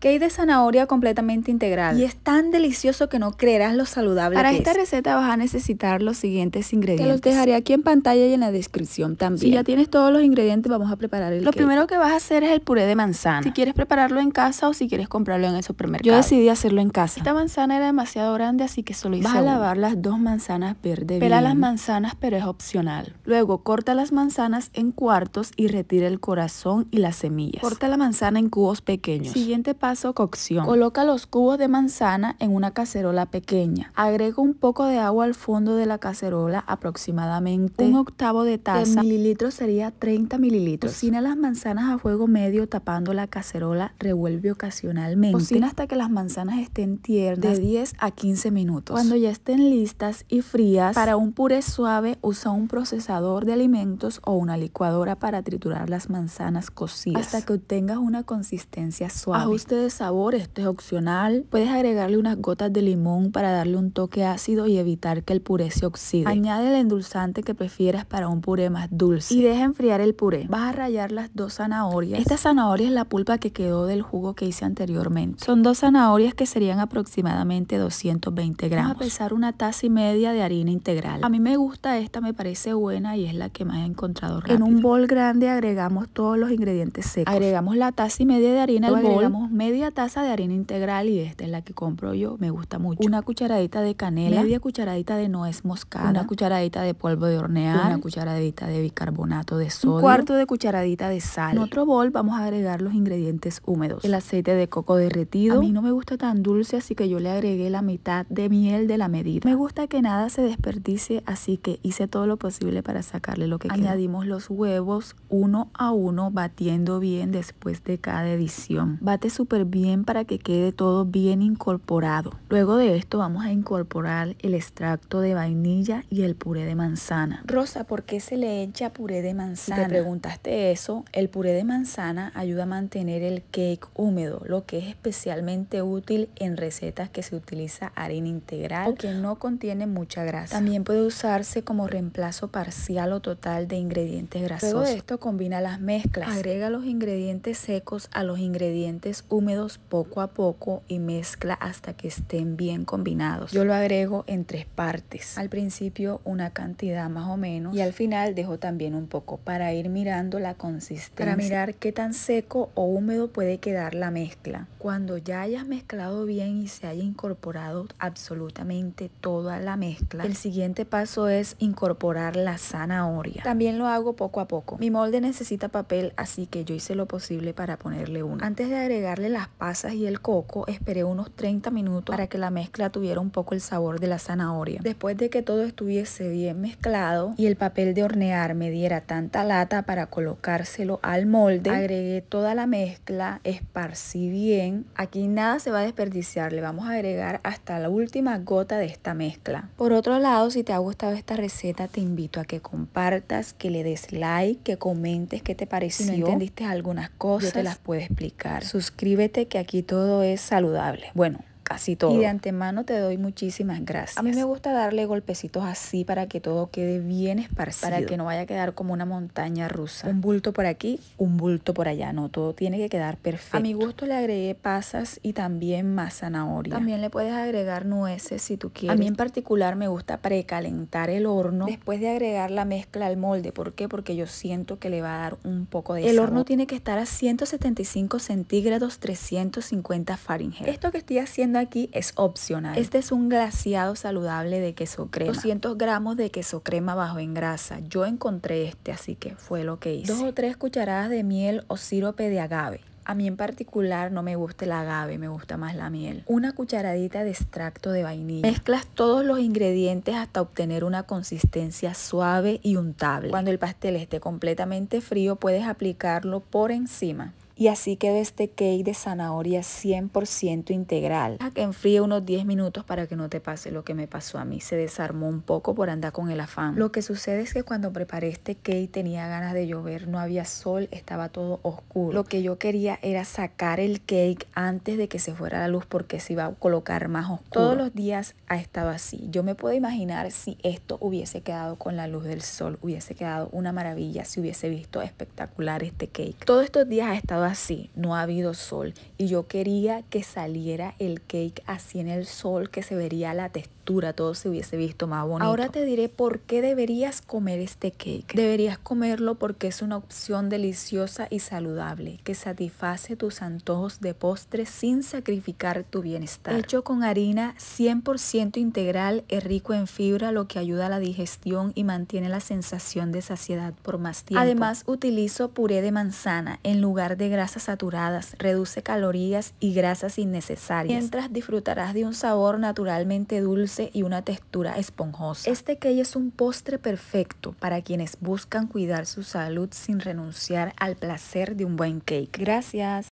que hay de zanahoria completamente integral y es tan delicioso que no creerás lo saludable Para esta receta vas a necesitar los siguientes ingredientes. Te los dejaré aquí en pantalla y en la descripción también. Si ya tienes todos los ingredientes vamos a preparar el Lo primero que vas a hacer es el puré de manzana. Si quieres prepararlo en casa o si quieres comprarlo en el supermercado. Yo decidí hacerlo en casa. Esta manzana era demasiado grande así que solo hice Vas a lavar las dos manzanas verdes Pela las manzanas pero es opcional. Luego corta las manzanas en cuartos y retira el corazón y las semillas. Corta la manzana en cubos pequeños. Siguiente paso cocción. Coloca los cubos de manzana en una cacerola pequeña. Agrega un poco de agua al fondo de la cacerola, aproximadamente un octavo de taza. mililitros sería 30 mililitros. Cocina las manzanas a fuego medio tapando la cacerola, revuelve ocasionalmente. Cocina hasta que las manzanas estén tiernas de 10 a 15 minutos. Cuando ya estén listas y frías, para un puré suave usa un procesador de alimentos o una licuadora para triturar las manzanas cocidas hasta que obtengas una consistencia suave de sabor, esto es opcional. Puedes agregarle unas gotas de limón para darle un toque ácido y evitar que el puré se oxide. Añade el endulzante que prefieras para un puré más dulce. Y deja enfriar el puré. Vas a rallar las dos zanahorias. Esta zanahoria es la pulpa que quedó del jugo que hice anteriormente. Son dos zanahorias que serían aproximadamente 220 gramos. Vamos a pesar una taza y media de harina integral. A mí me gusta esta, me parece buena y es la que más he encontrado En un bol grande agregamos todos los ingredientes secos. Agregamos la taza y media de harina al bol. Agregamos media taza de harina integral y esta es la que compro yo, me gusta mucho. Una cucharadita de canela, media cucharadita de nuez moscada, una cucharadita de polvo de hornear, una cucharadita de bicarbonato de sodio, un cuarto de cucharadita de sal. En otro bol vamos a agregar los ingredientes húmedos, el aceite de coco derretido. A mí no me gusta tan dulce, así que yo le agregué la mitad de miel de la medida. Me gusta que nada se desperdice así que hice todo lo posible para sacarle lo que Añadimos los huevos uno a uno, batiendo bien después de cada edición. Bate súper bien para que quede todo bien incorporado. Luego de esto vamos a incorporar el extracto de vainilla y el puré de manzana. Rosa, ¿por qué se le echa puré de manzana? Si te preguntaste eso, el puré de manzana ayuda a mantener el cake húmedo, lo que es especialmente útil en recetas que se utiliza harina integral o que no contiene mucha grasa. También puede usarse como reemplazo parcial o total de ingredientes grasosos. Luego de esto combina las mezclas. Agrega los ingredientes secos a los ingredientes húmedos poco a poco y mezcla hasta que estén bien combinados. Yo lo agrego en tres partes. Al principio una cantidad más o menos y al final dejo también un poco para ir mirando la consistencia. Para mirar qué tan seco o húmedo puede quedar la mezcla. Cuando ya hayas mezclado bien y se haya incorporado absolutamente toda la mezcla, el siguiente paso es incorporar la zanahoria. También lo hago poco a poco. Mi molde necesita papel así que yo hice lo posible para ponerle uno. Antes de agregarle las pasas y el coco, esperé unos 30 minutos para que la mezcla tuviera un poco el sabor de la zanahoria. Después de que todo estuviese bien mezclado y el papel de hornear me diera tanta lata para colocárselo al molde, agregué toda la mezcla, esparcí bien. Aquí nada se va a desperdiciar, le vamos a agregar hasta la última gota de esta mezcla. Por otro lado, si te ha gustado esta receta, te invito a que compartas, que le des like, que comentes qué te pareció. Si no entendiste algunas cosas, te las puedo explicar. Suscríbete vete que aquí todo es saludable. Bueno, así todo. Y de antemano te doy muchísimas gracias. A mí me gusta darle golpecitos así para que todo quede bien esparcido. Para que no vaya a quedar como una montaña rusa. Un bulto por aquí, un bulto por allá. No, todo tiene que quedar perfecto. A mi gusto le agregué pasas y también más zanahoria. También le puedes agregar nueces si tú quieres. A mí en particular me gusta precalentar el horno después de agregar la mezcla al molde. ¿Por qué? Porque yo siento que le va a dar un poco de El horno tiene que estar a 175 centígrados, 350 Fahrenheit. Esto que estoy haciendo aquí es opcional. Este es un glaciado saludable de queso crema. 200 gramos de queso crema bajo en grasa. Yo encontré este, así que fue lo que hice. Dos o tres cucharadas de miel o sirope de agave. A mí en particular no me gusta el agave, me gusta más la miel. Una cucharadita de extracto de vainilla. Mezclas todos los ingredientes hasta obtener una consistencia suave y untable. Cuando el pastel esté completamente frío puedes aplicarlo por encima. Y así quedó este cake de zanahoria 100% integral. Deja que enfríe unos 10 minutos para que no te pase lo que me pasó a mí. Se desarmó un poco por andar con el afán. Lo que sucede es que cuando preparé este cake tenía ganas de llover, no había sol, estaba todo oscuro. Lo que yo quería era sacar el cake antes de que se fuera la luz porque se iba a colocar más oscuro. Todos los días ha estado así. Yo me puedo imaginar si esto hubiese quedado con la luz del sol, hubiese quedado una maravilla, si hubiese visto espectacular este cake. Todos estos días ha estado así, no ha habido sol y yo quería que saliera el cake así en el sol, que se vería la textura todo se hubiese visto más bonito. Ahora te diré por qué deberías comer este cake. Deberías comerlo porque es una opción deliciosa y saludable que satisface tus antojos de postre sin sacrificar tu bienestar. Hecho con harina 100% integral, es rico en fibra, lo que ayuda a la digestión y mantiene la sensación de saciedad por más tiempo. Además, utilizo puré de manzana en lugar de grasas saturadas, reduce calorías y grasas innecesarias. Mientras disfrutarás de un sabor naturalmente dulce y una textura esponjosa. Este cake es un postre perfecto para quienes buscan cuidar su salud sin renunciar al placer de un buen cake. Gracias.